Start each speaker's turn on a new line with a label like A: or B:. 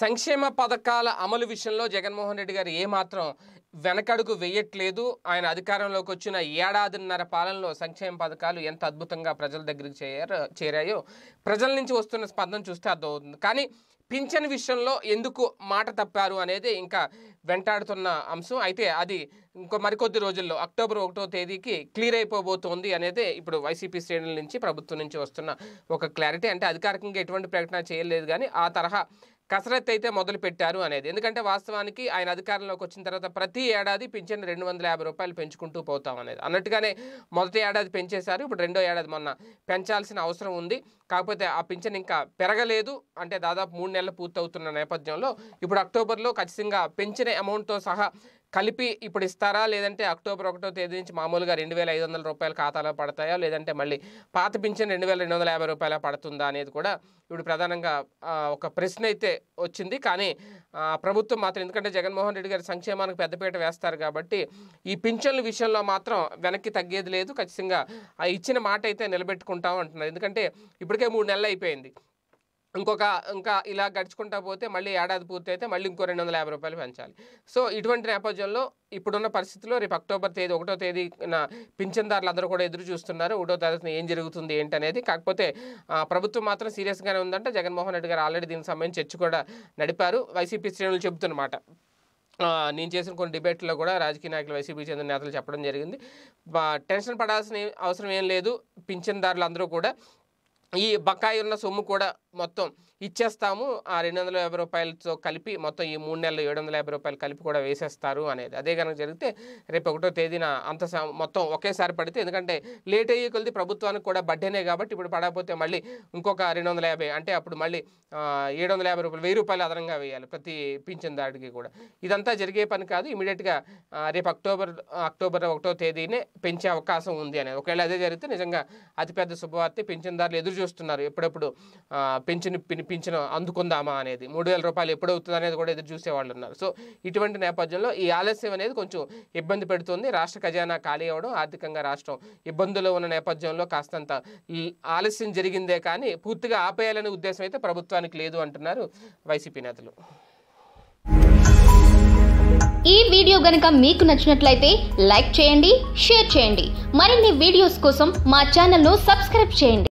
A: సంక్షేమ పథకాల అమలు విషయంలో జగన్మోహన్ రెడ్డి గారు ఏమాత్రం వెనకడుగు వేయట్లేదు ఆయన అధికారంలోకి వచ్చిన ఏడాదిన్నర పాలనలో సంక్షేమ పథకాలు ఎంత అద్భుతంగా ప్రజల దగ్గరికి చేరారో చేరాయో ప్రజల నుంచి వస్తున్న స్పందన చూస్తే అర్థమవుతుంది కానీ పింఛన్ విషయంలో ఎందుకు మాట తప్పారు అనేది ఇంకా వెంటాడుతున్న అంశం అయితే అది ఇంకో మరికొద్ది రోజుల్లో అక్టోబర్ ఒకటో తేదీకి క్లియర్ అయిపోబోతోంది అనేది ఇప్పుడు వైసీపీ శ్రేణుల నుంచి ప్రభుత్వం నుంచి వస్తున్న ఒక క్లారిటీ అంటే అధికారికంగా ఎటువంటి ప్రకటన చేయలేదు కానీ ఆ తరహా కసరత్తు అయితే మొదలు పెట్టారు అనేది ఎందుకంటే వాస్తవానికి ఆయన అధికారంలోకి వచ్చిన తర్వాత ప్రతి ఏడాది పింఛన్ రెండు వందల యాభై రూపాయలు పెంచుకుంటూ పోతాం అనేది అన్నట్టుగానే మొదటి ఏడాది పెంచేశారు ఇప్పుడు రెండో ఏడాది మొన్న పెంచాల్సిన అవసరం ఉంది కాకపోతే ఆ పింఛన్ ఇంకా పెరగలేదు అంటే దాదాపు మూడు నెలలు పూర్తవుతున్న నేపథ్యంలో ఇప్పుడు అక్టోబర్లో ఖచ్చితంగా పెంచిన అమౌంట్తో సహా కలిపి ఇప్పుడు ఇస్తారా లేదంటే అక్టోబర్ ఒకటో తేదీ నుంచి మామూలుగా రెండు వేల ఐదు వందల రూపాయల ఖాతాలో పడతాయా లేదంటే మళ్ళీ పాత పింఛన్ రెండు వేల రెండు వందల యాభై రూపాయల పడుతుందా అనేది కూడా ఇప్పుడు ప్రధానంగా ఒక ప్రశ్న అయితే వచ్చింది కానీ ప్రభుత్వం మాత్రం ఎందుకంటే జగన్మోహన్ రెడ్డి గారి సంక్షేమానికి పెద్దపీట వేస్తారు కాబట్టి ఈ పింఛన్ల విషయంలో మాత్రం వెనక్కి తగ్గేది లేదు ఖచ్చితంగా ఇచ్చిన మాట అయితే నిలబెట్టుకుంటాం అంటున్నారు ఎందుకంటే ఇప్పటికే మూడు నెలలు అయిపోయింది ఇంకొక ఇంకా ఇలా గడుచుకుంటా పోతే మళ్ళీ ఏడాది పూర్తి అయితే మళ్ళీ ఇంకో రెండు వందల యాభై రూపాయలు పెంచాలి సో ఇటువంటి నేపథ్యంలో ఇప్పుడున్న పరిస్థితుల్లో రేపు అక్టోబర్ తేదీ ఒకటో తేదీ పింఛన్దారులు అందరూ కూడా ఎదురు చూస్తున్నారు ఒకటో తరగతి ఏం జరుగుతుంది ఏంటనేది కాకపోతే ప్రభుత్వం మాత్రం సీరియస్గానే ఉందంటే జగన్మోహన్ రెడ్డి గారు ఆల్రెడీ దీనికి సంబంధించి చర్చ కూడా నడిపారు వైసీపీ శ్రేణులు చెబుతున్నమాట నేను చేసిన కొన్ని డిబేట్లో కూడా రాజకీయ నాయకులు వైసీపీ చెందిన నేతలు చెప్పడం జరిగింది టెన్షన్ పడాల్సిన అవసరం ఏం లేదు పింఛన్దారులు అందరూ కూడా ఈ బకాయి ఉన్న సొమ్ము కూడా మొత్తం ఇచ్చేస్తాము ఆ రెండు వందల యాభై రూపాయలతో కలిపి మొత్తం ఈ మూడు నెలలు ఏడు వందల యాభై రూపాయలు కలిపి కూడా వేసేస్తారు అనేది అదే కనుక జరిగితే రేపు ఒకటో తేదీన అంత మొత్తం ఒకేసారి పడితే ఎందుకంటే లేట్ అయ్యే కొలిది ప్రభుత్వానికి కూడా బడ్డేనే కాబట్టి ఇప్పుడు పడకపోతే మళ్ళీ ఇంకొక రెండు వందల యాభై అంటే అప్పుడు మళ్ళీ ఏడు వందల యాభై రూపాయలు వెయ్యి రూపాయలు అదనంగా వేయాలి ప్రతి దాటికి కూడా ఇదంతా జరిగే పని కాదు ఇమీడియట్గా రేపు అక్టోబర్ అక్టోబర్ ఒకటో తేదీనే పెంచే అవకాశం ఉంది అనేది ఒకవేళ అదే జరిగితే నిజంగా అతిపెద్ద శుభవార్త పింఛన్దారులు ఎదురు చూస్తున్నారు ఎప్పుడప్పుడు పెన్షన్ పినిపించిన అందుకుందామా అనేది మూడు వేల రూపాయలు ఎప్పుడవుతుంది అనేది కూడా ఎదురు చూసేవాళ్ళు ఉన్నారు సో ఇటువంటి నేపథ్యంలో ఈ ఆలస్యం అనేది కొంచెం ఇబ్బంది పెడుతుంది రాష్ట్ర ఖజానా ఖాళీ అవ్వడం ఆర్థికంగా రాష్ట్రం ఇబ్బందులు ఉన్న నేపథ్యంలో కాస్తంత ఆలస్యం జరిగిందే కానీ పూర్తిగా ఆపేయాలనే ఉద్దేశం అయితే ప్రభుత్వానికి లేదు అంటున్నారు వైసీపీ నేతలు ఈ వీడియో గనక మీకు నచ్చినట్లయితే లైక్ చేయండి షేర్ చేయండి మరిన్ని వీడియోస్ కోసం మా ఛానల్ను సబ్స్క్రైబ్ చేయండి